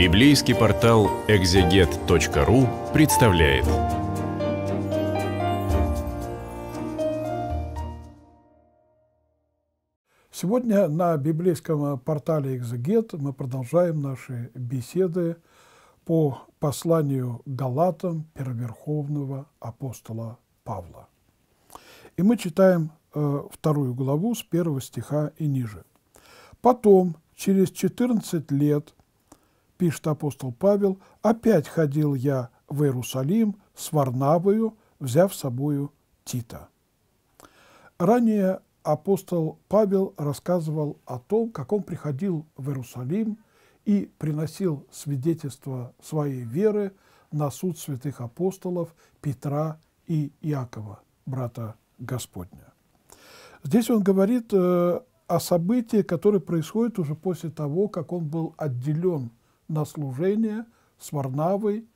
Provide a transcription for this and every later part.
Библейский портал экзегет.ру представляет. Сегодня на библейском портале «Экзегет» мы продолжаем наши беседы по посланию Галатам первоверховного апостола Павла. И мы читаем э, вторую главу с первого стиха и ниже. «Потом, через 14 лет, пишет апостол Павел, «опять ходил я в Иерусалим с Варнавою, взяв с собою Тита». Ранее апостол Павел рассказывал о том, как он приходил в Иерусалим и приносил свидетельство своей веры на суд святых апостолов Петра и Иакова, брата Господня. Здесь он говорит э, о событии, которое происходит уже после того, как он был отделен на служение с Варнавой,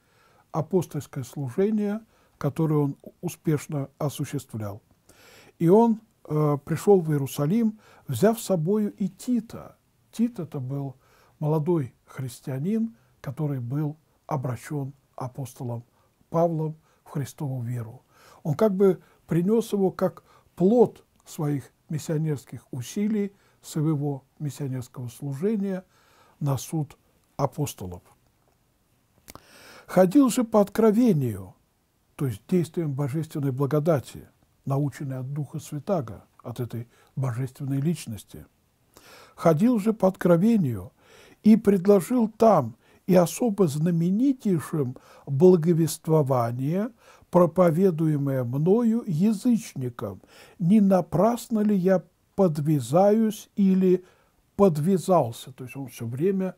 апостольское служение, которое он успешно осуществлял. И он э, пришел в Иерусалим, взяв с собою и Тита. Тит это был молодой христианин, который был обращен апостолом Павлом в Христову веру. Он как бы принес его как плод своих миссионерских усилий, своего миссионерского служения на суд апостолов. Ходил же по откровению, то есть действием божественной благодати, наученной от Духа Святаго, от этой божественной личности. Ходил же по откровению и предложил там и особо знаменитейшим благовествование, проповедуемое мною язычникам, не напрасно ли я подвязаюсь или подвязался. То есть он все время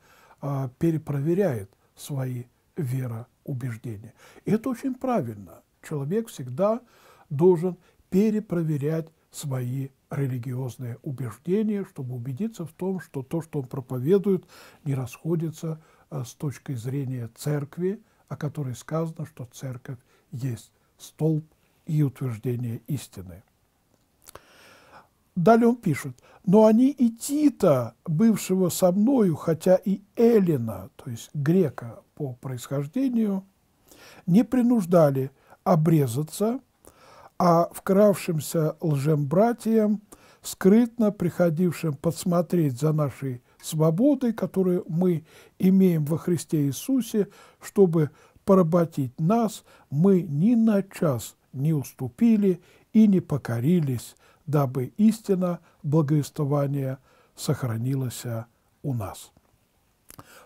а, перепроверяет свои вероубеждения. И это очень правильно. Человек всегда должен перепроверять свои религиозные убеждения, чтобы убедиться в том, что то, что он проповедует, не расходится а, с точки зрения церкви, о которой сказано, что церковь есть столб и утверждение истины. Далее он пишет, но они и Тита, бывшего со мною, хотя и Эллина, то есть грека по происхождению, не принуждали обрезаться, а вкравшимся лжем-братьям, скрытно приходившим подсмотреть за нашей свободой, которую мы имеем во Христе Иисусе, чтобы поработить нас, мы ни на час не уступили и не покорились дабы истина благовествования сохранилась у нас.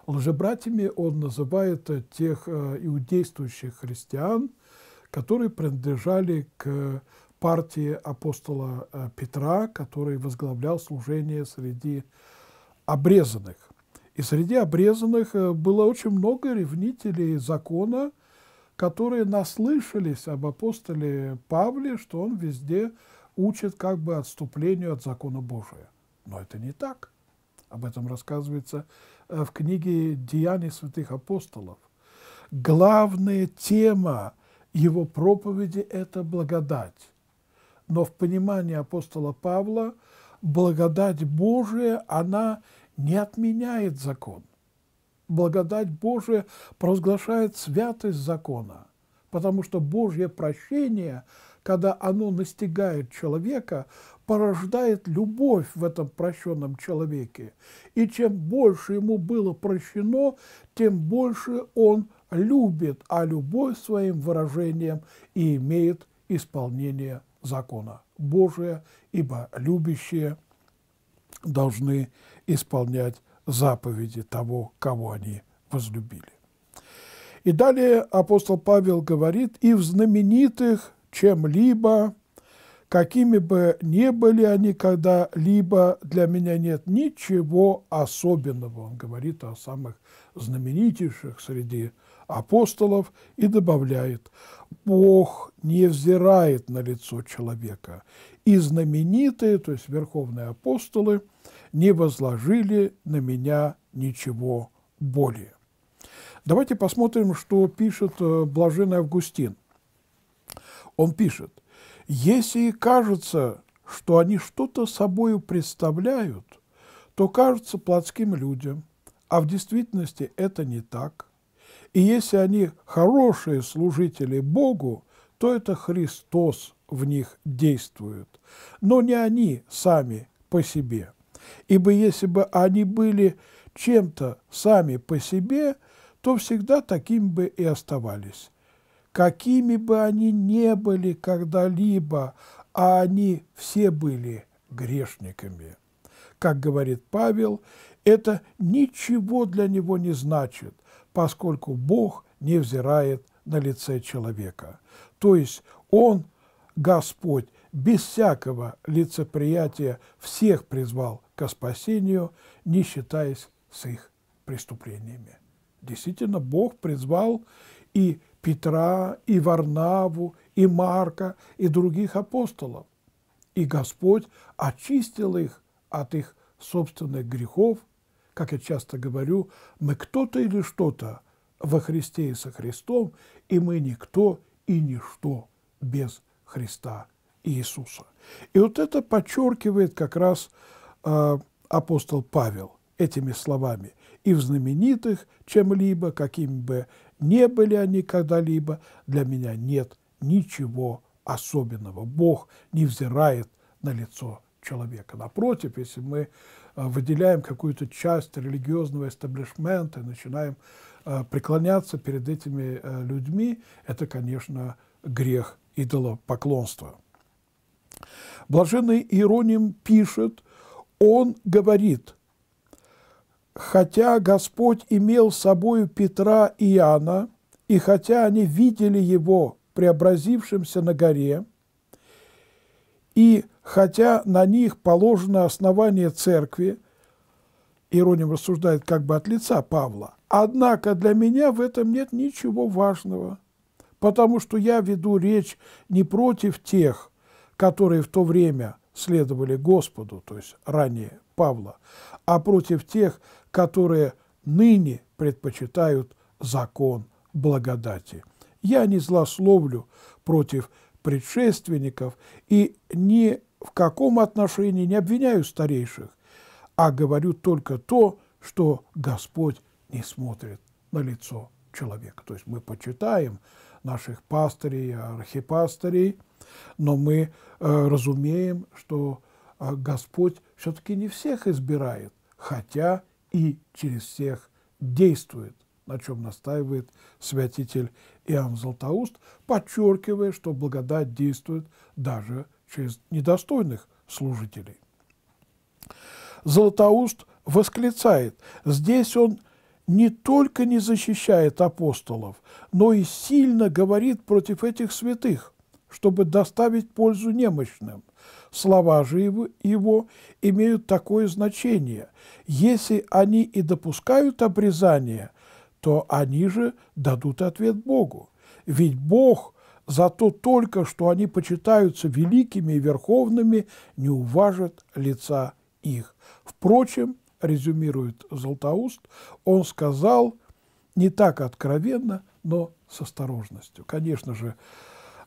Лжебратьями он называет э, тех э, иудействующих христиан, которые принадлежали к партии апостола э, Петра, который возглавлял служение среди обрезанных. И среди обрезанных было очень много ревнителей закона, которые наслышались об апостоле Павле, что он везде учит как бы отступлению от закона Божия. Но это не так. Об этом рассказывается э, в книге «Деяний святых апостолов». Главная тема его проповеди – это благодать. Но в понимании апостола Павла благодать Божия, она не отменяет закон. Благодать Божия провозглашает святость закона, потому что Божье прощение – когда оно настигает человека, порождает любовь в этом прощенном человеке. И чем больше ему было прощено, тем больше он любит, а любовь своим выражением и имеет исполнение закона Божия, ибо любящие должны исполнять заповеди того, кого они возлюбили. И далее апостол Павел говорит, и в знаменитых чем-либо, какими бы ни были они когда-либо, для меня нет ничего особенного. Он говорит о самых знаменитейших среди апостолов и добавляет, Бог не взирает на лицо человека. И знаменитые, то есть верховные апостолы, не возложили на меня ничего более. Давайте посмотрим, что пишет э, блаженный Августин. Он пишет, если и кажется, что они что-то собою представляют, то кажутся плотским людям, а в действительности это не так. И если они хорошие служители Богу, то это Христос в них действует, но не они сами по себе. Ибо если бы они были чем-то сами по себе, то всегда таким бы и оставались какими бы они ни были когда-либо, а они все были грешниками. Как говорит Павел, это ничего для него не значит, поскольку Бог не взирает на лице человека. То есть Он, Господь, без всякого лицеприятия всех призвал к спасению, не считаясь с их преступлениями. Действительно, Бог призвал и Петра, и Варнаву, и Марка, и других апостолов. И Господь очистил их от их собственных грехов. Как я часто говорю, мы кто-то или что-то во Христе и со Христом, и мы никто и ничто без Христа Иисуса. И вот это подчеркивает как раз э, апостол Павел этими словами. И в знаменитых чем-либо, какими бы не были они когда-либо, для меня нет ничего особенного. Бог не взирает на лицо человека. Напротив, если мы э, выделяем какую-то часть религиозного эстаблишмента и начинаем э, преклоняться перед этими э, людьми, это, конечно, грех идолопоклонства. Блаженный Иероним пишет, он говорит – хотя Господь имел с собою Петра и Иоанна, и хотя они видели его преобразившимся на горе, и хотя на них положено основание церкви, Ироним рассуждает как бы от лица Павла, однако для меня в этом нет ничего важного, потому что я веду речь не против тех, которые в то время следовали Господу, то есть ранее Павла, а против тех, которые ныне предпочитают закон благодати. Я не злословлю против предшественников и ни в каком отношении не обвиняю старейших, а говорю только то, что Господь не смотрит на лицо человека. То есть мы почитаем наших пастырей, архипастырей, но мы э, разумеем, что э, Господь все-таки не всех избирает, хотя и через всех действует, на чем настаивает святитель Иоанн Златоуст, подчеркивая, что благодать действует даже через недостойных служителей. Златоуст восклицает, здесь он не только не защищает апостолов, но и сильно говорит против этих святых, чтобы доставить пользу немощным слова же его имеют такое значение. Если они и допускают обрезание, то они же дадут ответ Богу. Ведь Бог за то только, что они почитаются великими и верховными, не уважит лица их. Впрочем, резюмирует Златоуст, он сказал не так откровенно, но с осторожностью. Конечно же,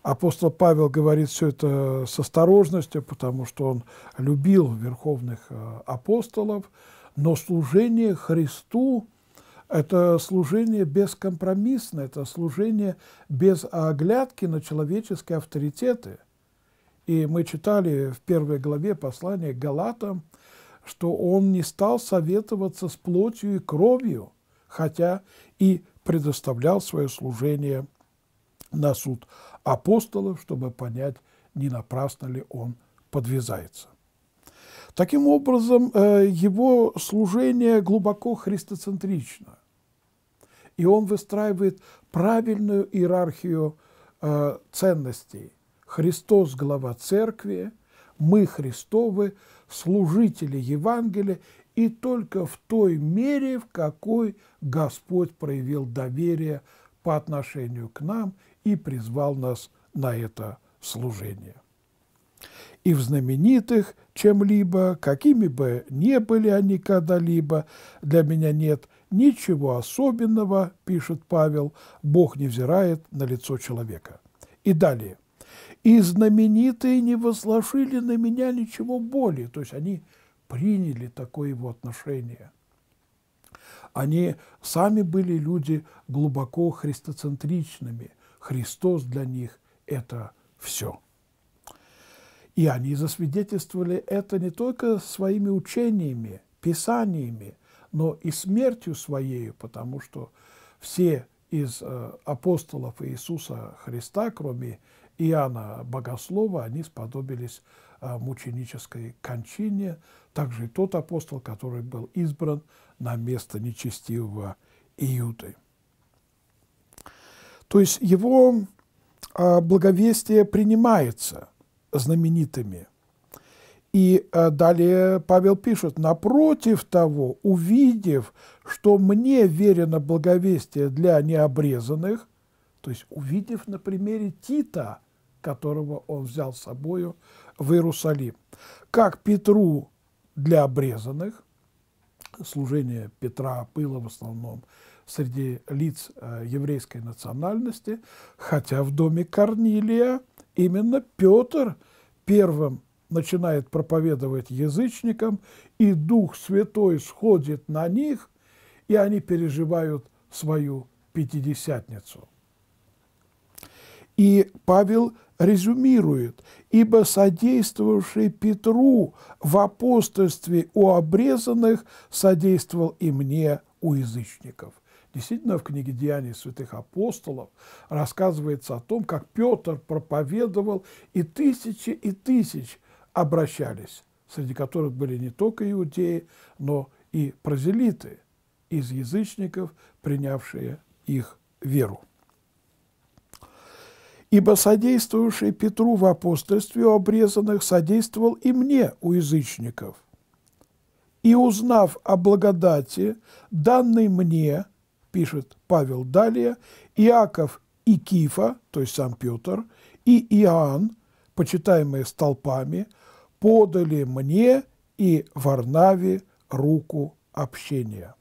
Апостол Павел говорит все это с осторожностью, потому что он любил верховных э, апостолов, но служение Христу – это служение бескомпромиссное, это служение без оглядки на человеческие авторитеты. И мы читали в первой главе послания Галатам, что он не стал советоваться с плотью и кровью, хотя и предоставлял свое служение на суд апостолов, чтобы понять, не напрасно ли он подвязается. Таким образом, э, его служение глубоко христоцентрично, и он выстраивает правильную иерархию э, ценностей. Христос – глава церкви, мы – Христовы, служители Евангелия, и только в той мере, в какой Господь проявил доверие по отношению к нам и призвал нас на это служение. И в знаменитых чем-либо, какими бы ни были они когда-либо, для меня нет ничего особенного, пишет Павел, Бог не взирает на лицо человека. И далее. И знаменитые не возложили на меня ничего более, то есть они приняли такое его отношение. Они сами были люди глубоко христоцентричными – Христос для них – это все. И они засвидетельствовали это не только своими учениями, писаниями, но и смертью своей, потому что все из э, апостолов Иисуса Христа, кроме Иоанна Богослова, они сподобились э, мученической кончине, также и тот апостол, который был избран на место нечестивого Иуды. То есть его а, благовестие принимается знаменитыми. И а, далее Павел пишет, напротив того, увидев, что мне верено благовестие для необрезанных, то есть увидев на примере Тита, которого он взял с собою в Иерусалим, как Петру для обрезанных, служение Петра было в основном среди лиц э, еврейской национальности, хотя в доме Корнилия именно Петр первым начинает проповедовать язычникам, и Дух Святой сходит на них, и они переживают свою Пятидесятницу. И Павел резюмирует, «Ибо содействовавший Петру в апостольстве у обрезанных содействовал и мне у язычников». Действительно, в книге «Деяний святых апостолов» рассказывается о том, как Петр проповедовал, и тысячи и тысяч обращались, среди которых были не только иудеи, но и прозелиты из язычников, принявшие их веру. Ибо содействовавший Петру в апостольстве у обрезанных содействовал и мне у язычников. И узнав о благодати, данной мне, пишет Павел далее, Иаков и Кифа, то есть сам Петр, и Иоанн, почитаемые столпами, подали мне и Варнаве руку общения,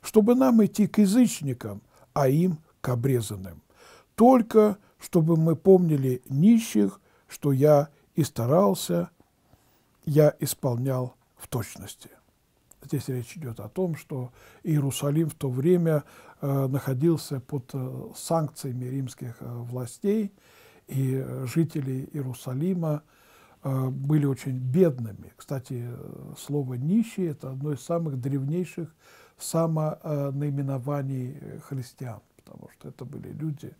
чтобы нам идти к язычникам, а им к обрезанным. Только чтобы мы помнили нищих, что я и старался, я исполнял в точности. Здесь речь идет о том, что Иерусалим в то время э, находился под э, санкциями римских э, властей, и жители Иерусалима были очень бедными. Кстати, слово «нищий» — это одно из самых древнейших самонаименований христиан, потому что это были люди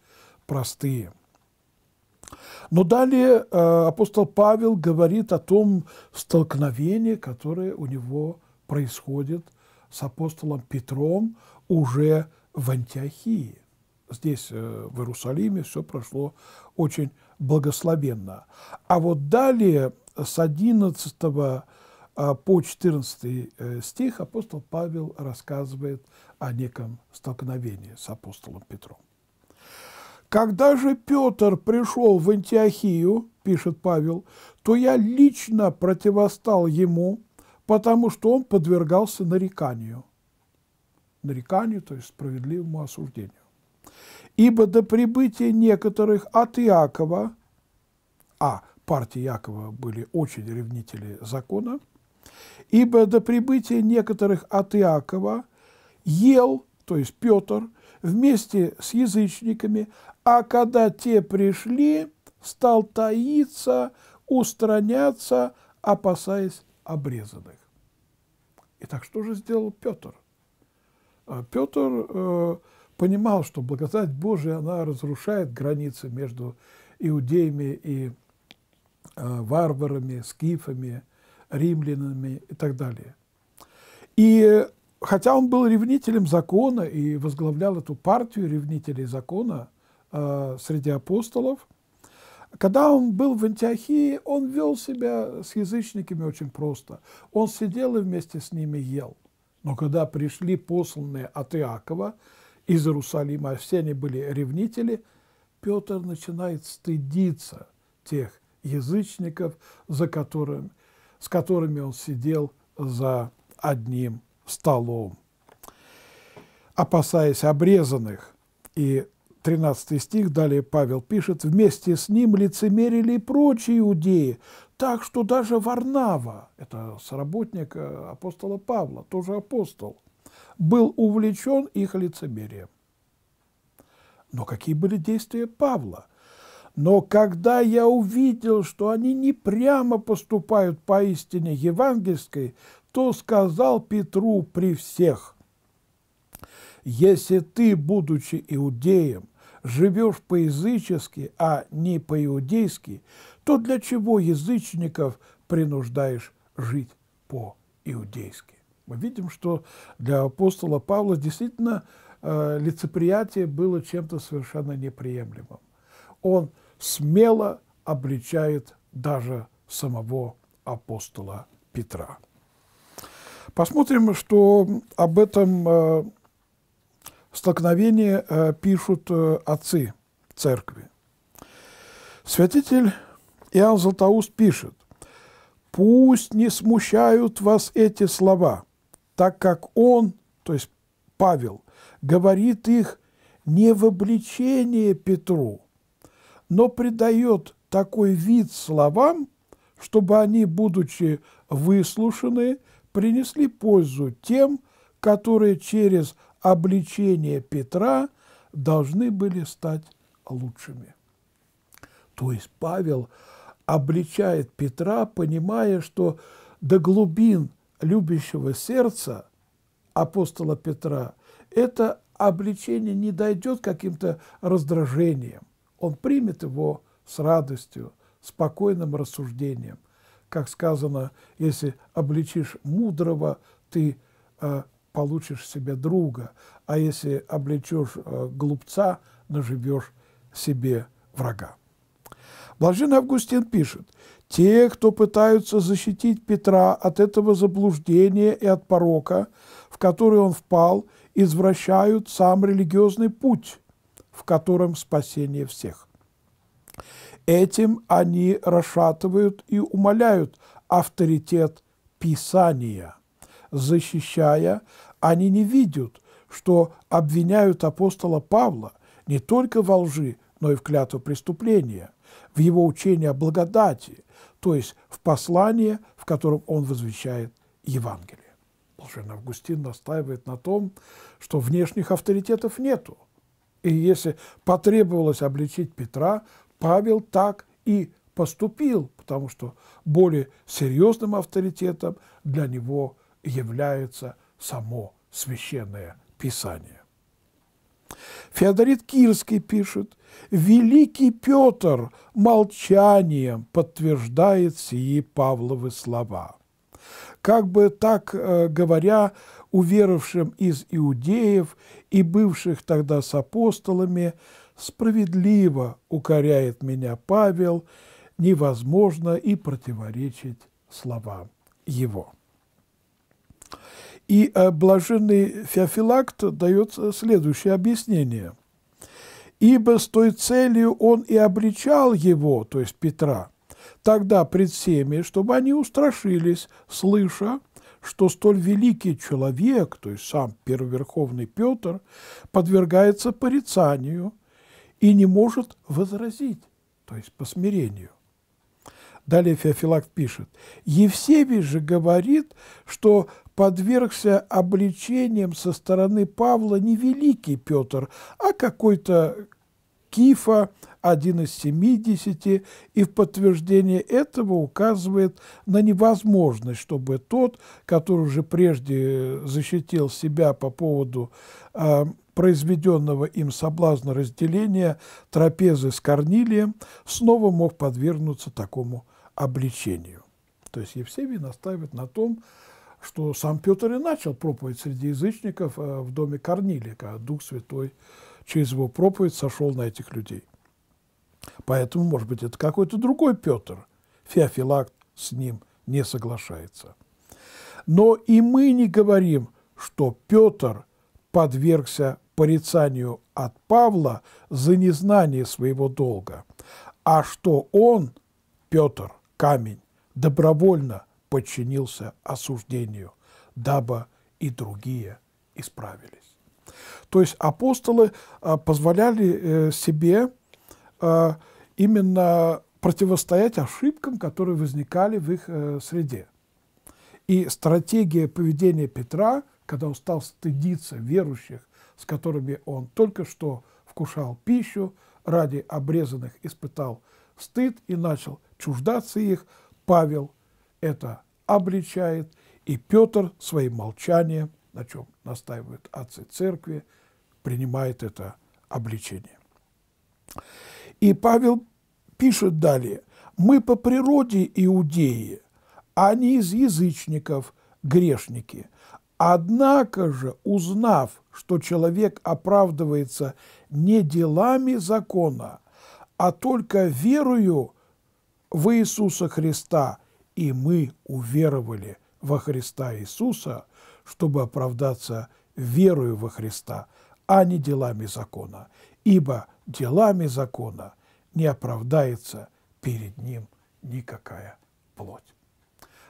простые. Но далее апостол Павел говорит о том столкновении, которое у него происходит с апостолом Петром уже в Антиохии. Здесь, э, в Иерусалиме, все прошло очень благословенно. А вот далее с 11 а, по 14 э, стих апостол Павел рассказывает о неком столкновении с апостолом Петром. «Когда же Петр пришел в Антиохию, – пишет Павел, – то я лично противостал ему, потому что он подвергался нареканию. Нареканию, то есть справедливому осуждению. Ибо до прибытия некоторых от Иакова, а партии Иакова были очень ревнители закона, ибо до прибытия некоторых от Иакова ел, то есть Петр, вместе с язычниками, а когда те пришли, стал таиться, устраняться, опасаясь обрезанных. Итак, что же сделал Петр? А, Петр э, понимал, что благодать Божия, она разрушает границы между иудеями и э, варварами, скифами, римлянами и так далее. И хотя он был ревнителем закона и возглавлял эту партию ревнителей закона э, среди апостолов – когда он был в Антиохии, он вел себя с язычниками очень просто. Он сидел и вместе с ними ел. Но когда пришли посланные от Иакова из Иерусалима, все они были ревнители, Петр начинает стыдиться тех язычников, за которым, с которыми он сидел за одним столом. Опасаясь обрезанных и 13 стих, далее Павел пишет, «Вместе с ним лицемерили и прочие иудеи, так что даже Варнава, это сработник э, апостола Павла, тоже апостол, был увлечен их лицемерием». Но какие были действия Павла? Но когда я увидел, что они не прямо поступают по истине евангельской, то сказал Петру при всех, «Если ты, будучи иудеем, живешь по-язычески, а не по-иудейски, то для чего язычников принуждаешь жить по-иудейски? Мы видим, что для апостола Павла действительно э, лицеприятие было чем-то совершенно неприемлемым. Он смело обличает даже самого апостола Петра. Посмотрим, что об этом э, столкновение э, пишут э, отцы церкви. Святитель Иоанн Златоуст пишет, «Пусть не смущают вас эти слова, так как он, то есть Павел, говорит их не в обличение Петру, но придает такой вид словам, чтобы они, будучи выслушаны, принесли пользу тем, которые через обличения Петра должны были стать лучшими. То есть Павел обличает Петра, понимая, что до глубин любящего сердца апостола Петра это обличение не дойдет каким-то раздражением. Он примет его с радостью, спокойным рассуждением. Как сказано, если обличишь мудрого, ты э, получишь себе друга, а если облечешь э, глупца, наживешь себе врага. Блажен Августин пишет, «Те, кто пытаются защитить Петра от этого заблуждения и от порока, в который он впал, извращают сам религиозный путь, в котором спасение всех. Этим они расшатывают и умаляют авторитет Писания» защищая, они не видят, что обвиняют апостола Павла не только во лжи, но и в клятву преступления, в его учении о благодати, то есть в послании, в котором он возвещает Евангелие. Блажен Августин настаивает на том, что внешних авторитетов нету. И если потребовалось обличить Петра, Павел так и поступил, потому что более серьезным авторитетом для него является само священное писание. Феодорит Кирский пишет, «Великий Петр молчанием подтверждает сии Павловы слова». Как бы так э, говоря, уверовавшим из иудеев и бывших тогда с апостолами, справедливо укоряет меня Павел, невозможно и противоречить словам его. И э, блаженный Феофилакт дает э, следующее объяснение. «Ибо с той целью он и обличал его, то есть Петра, тогда пред всеми, чтобы они устрашились, слыша, что столь великий человек, то есть сам первоверховный Петр, подвергается порицанию и не может возразить, то есть по смирению. Далее Феофилакт пишет. Евсевий же говорит, что подвергся обличениям со стороны Павла не великий Петр, а какой-то Кифа, один из семидесяти, и в подтверждение этого указывает на невозможность, чтобы тот, который уже прежде защитил себя по поводу э, произведенного им соблазна разделения трапезы с Корнилием, снова мог подвергнуться такому обличению. То есть Евсевий настаивает на том, что сам Петр и начал проповедь среди язычников э, в доме Корнилия, когда а Дух Святой через его проповедь сошел на этих людей. Поэтому, может быть, это какой-то другой Петр. Феофилакт с ним не соглашается. Но и мы не говорим, что Петр подвергся порицанию от Павла за незнание своего долга, а что он, Петр, камень, добровольно подчинился осуждению, дабы и другие исправились. То есть апостолы а, позволяли э, себе а, именно противостоять ошибкам, которые возникали в их э, среде. И стратегия поведения Петра, когда он стал стыдиться верующих, с которыми он только что вкушал пищу, ради обрезанных испытал стыд и начал чуждаться их, Павел это обличает, и Петр своим молчанием, на чем настаивают отцы церкви, принимает это обличение. И Павел пишет далее, «Мы по природе иудеи, а не из язычников грешники. Однако же, узнав, что человек оправдывается не делами закона, а только верую в Иисуса Христа, и мы уверовали во Христа Иисуса, чтобы оправдаться верою во Христа, а не делами закона, ибо делами закона не оправдается перед ним никакая плоть.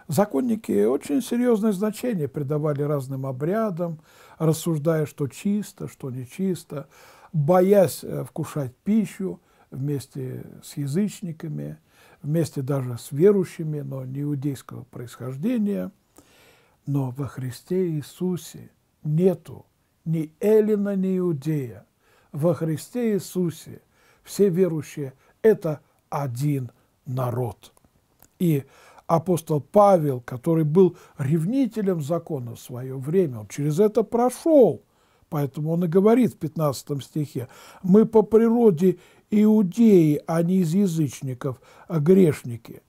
Законники очень серьезное значение придавали разным обрядам, рассуждая, что чисто, что нечисто, боясь э, вкушать пищу – вместе с язычниками, вместе даже с верующими, но не иудейского происхождения. Но во Христе Иисусе нету ни Эллина, ни Иудея. Во Христе Иисусе все верующие – это один народ. И апостол Павел, который был ревнителем закона в свое время, он через это прошел. Поэтому он и говорит в 15 стихе, мы по природе иудеи, а не из язычников, а грешники.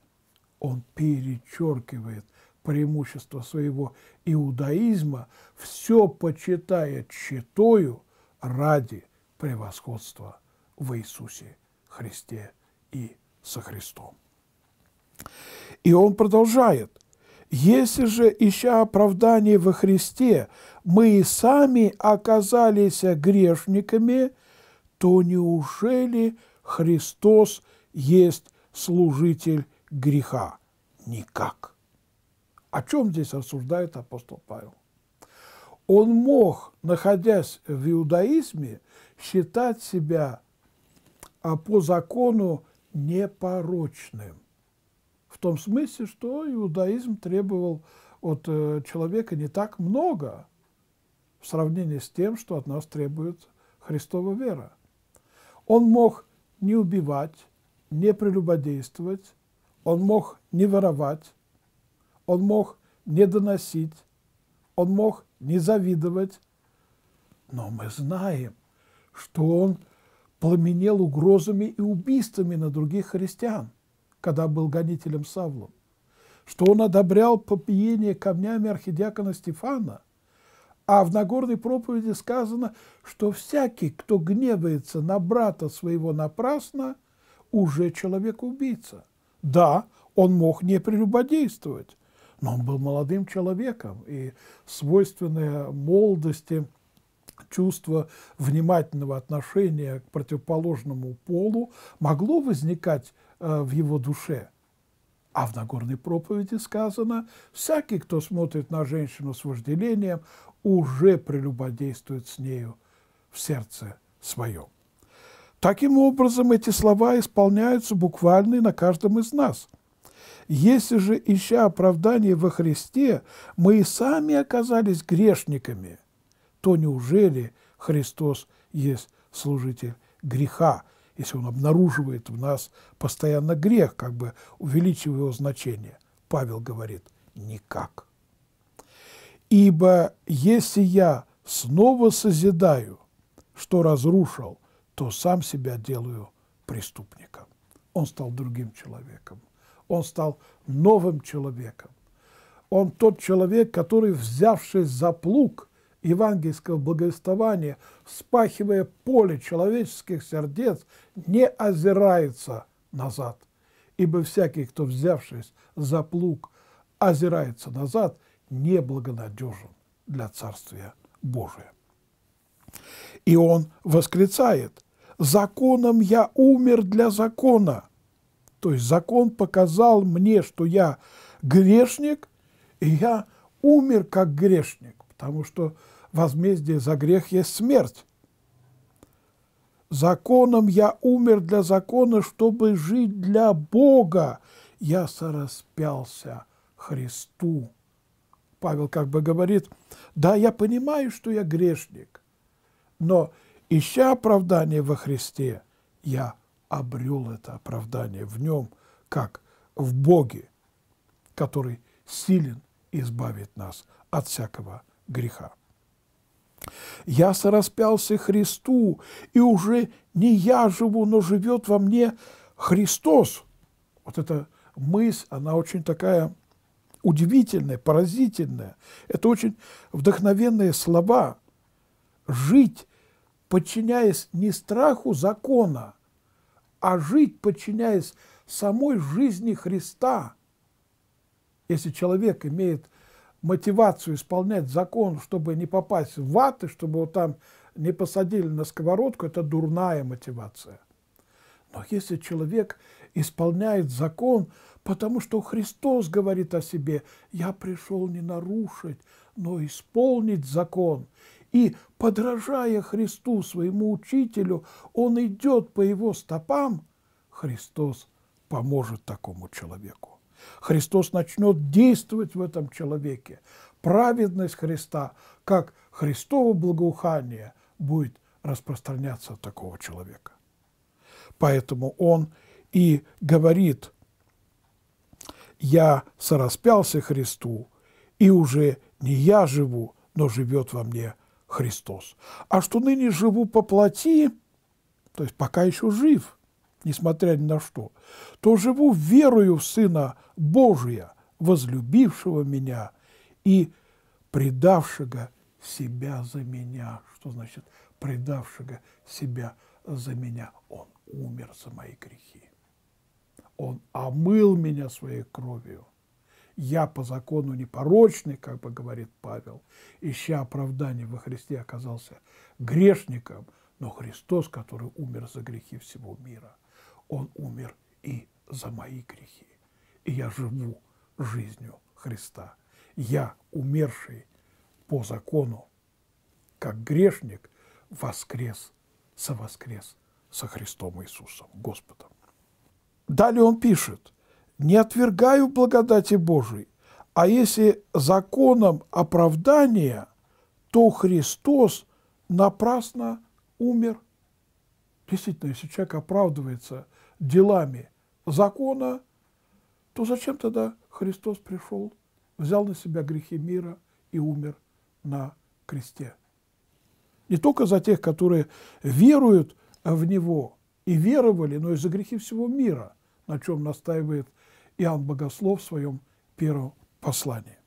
Он перечеркивает преимущество своего иудаизма, все почитая читою ради превосходства в Иисусе Христе и со Христом. И он продолжает. «Если же, ища оправдание во Христе, мы и сами оказались грешниками, то неужели Христос есть служитель греха? Никак. О чем здесь рассуждает апостол Павел? Он мог, находясь в иудаизме, считать себя а по закону непорочным. В том смысле, что иудаизм требовал от э, человека не так много в сравнении с тем, что от нас требует Христова вера. Он мог не убивать, не прелюбодействовать, он мог не воровать, он мог не доносить, он мог не завидовать. Но мы знаем, что он пламенел угрозами и убийствами на других христиан, когда был гонителем Савлом, что он одобрял попиение камнями архидиакона Стефана, а в Нагорной проповеди сказано, что всякий, кто гневается на брата своего напрасно, уже человек-убийца. Да, он мог не прелюбодействовать, но он был молодым человеком, и свойственное молодости чувство внимательного отношения к противоположному полу могло возникать э, в его душе – а в Нагорной проповеди сказано, всякий, кто смотрит на женщину с вожделением, уже прелюбодействует с нею в сердце своем. Таким образом, эти слова исполняются буквально на каждом из нас. Если же, ища оправдание во Христе, мы и сами оказались грешниками, то неужели Христос есть служитель греха, если он обнаруживает в нас постоянно грех, как бы увеличивая его значение? Павел говорит, никак. Ибо если я снова созидаю, что разрушил, то сам себя делаю преступником. Он стал другим человеком. Он стал новым человеком. Он тот человек, который, взявшись за плуг евангельского благовествования, спахивая поле человеческих сердец, не озирается назад. Ибо всякий, кто, взявшись за плуг, озирается назад, неблагонадежен для Царствия Божия. И он восклицает, «Законом я умер для закона». То есть закон показал мне, что я грешник, и я умер как грешник, потому что возмездие за грех есть смерть. Законом я умер для закона, чтобы жить для Бога. Я сораспялся Христу. Павел как бы говорит, да, я понимаю, что я грешник, но, ища оправдание во Христе, я обрел это оправдание в нем, как в Боге, который силен избавить нас от всякого греха. Я сораспялся Христу, и уже не я живу, но живет во мне Христос. Вот эта мысль, она очень такая удивительное, поразительное. Это очень вдохновенные слова. Жить, подчиняясь не страху закона, а жить, подчиняясь самой жизни Христа. Если человек имеет мотивацию исполнять закон, чтобы не попасть в ад, и чтобы его там не посадили на сковородку, это дурная мотивация. Но если человек исполняет закон, потому что Христос говорит о себе, «Я пришел не нарушить, но исполнить закон». И, подражая Христу, своему учителю, он идет по его стопам, Христос поможет такому человеку. Христос начнет действовать в этом человеке. Праведность Христа, как Христово благоухание, будет распространяться от такого человека. Поэтому он – и говорит, «Я сораспялся Христу, и уже не я живу, но живет во мне Христос. А что ныне живу по плоти, то есть пока еще жив, несмотря ни на что, то живу верою в Сына Божия, возлюбившего меня и предавшего себя за меня. Что значит предавшего себя за меня? Он умер за мои грехи. Он омыл меня своей кровью. Я по закону непорочный, как бы говорит Павел, ища оправдания во Христе, оказался грешником, но Христос, который умер за грехи всего мира, Он умер и за мои грехи. И я живу жизнью Христа. Я, умерший по закону, как грешник, воскрес, совоскрес со Христом Иисусом, Господом. Далее он пишет, «Не отвергаю благодати Божией, а если законом оправдания, то Христос напрасно умер». Действительно, если человек оправдывается делами закона, то зачем тогда Христос пришел, взял на себя грехи мира и умер на кресте? Не только за тех, которые веруют в Него – и веровали, но и за грехи всего мира, на чем настаивает Иоанн Богослов в своем первом послании.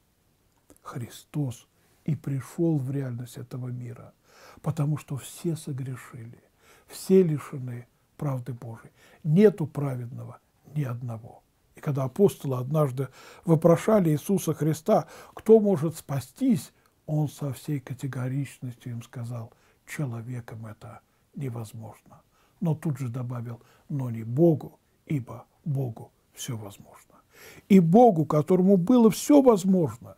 Христос и пришел в реальность этого мира, потому что все согрешили, все лишены правды Божией. Нету праведного ни одного. И когда апостолы однажды вопрошали Иисуса Христа, кто может спастись, он со всей категоричностью им сказал, человеком это невозможно но тут же добавил, но не Богу, ибо Богу все возможно. И Богу, которому было все возможно,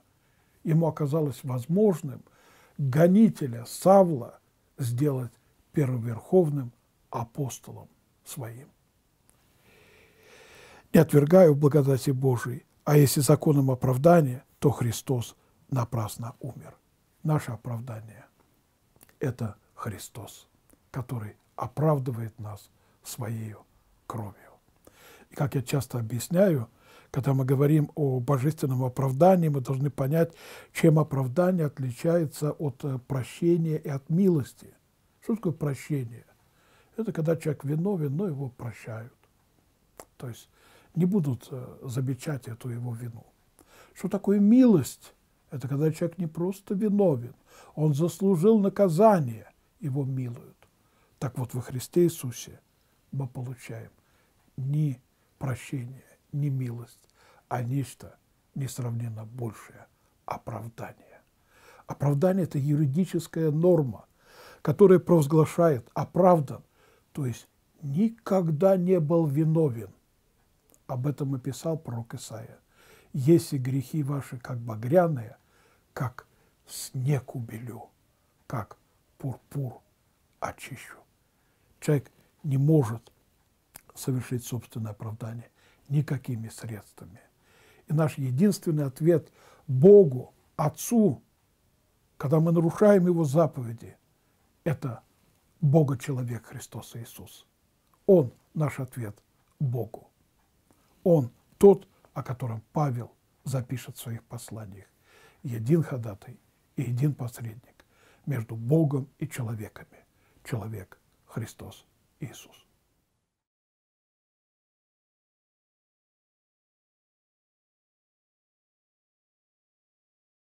ему оказалось возможным гонителя Савла сделать первоверховным апостолом своим. Не отвергаю благодати Божией, а если законом оправдания, то Христос напрасно умер. Наше оправдание – это Христос, который оправдывает нас своей кровью. И как я часто объясняю, когда мы говорим о божественном оправдании, мы должны понять, чем оправдание отличается от э, прощения и от милости. Что такое прощение? Это когда человек виновен, но его прощают. То есть не будут э, замечать эту его вину. Что такое милость? Это когда человек не просто виновен, он заслужил наказание, его милуют. Так вот во Христе Иисусе мы получаем не прощение, не милость, а нечто несравненно большее – оправдание. Оправдание – это юридическая норма, которая провозглашает «оправдан», то есть никогда не был виновен. Об этом и писал пророк Исаия. «Если грехи ваши как багряные, как снег убелю, как пурпур очищу». Человек не может совершить собственное оправдание никакими средствами. И наш единственный ответ Богу, Отцу, когда мы нарушаем Его заповеди, это Бога-человек Христос Иисус. Он наш ответ Богу. Он тот, о котором Павел запишет в своих посланиях. Един ходатай и един посредник между Богом и человеками. Человек Cristo Jesús.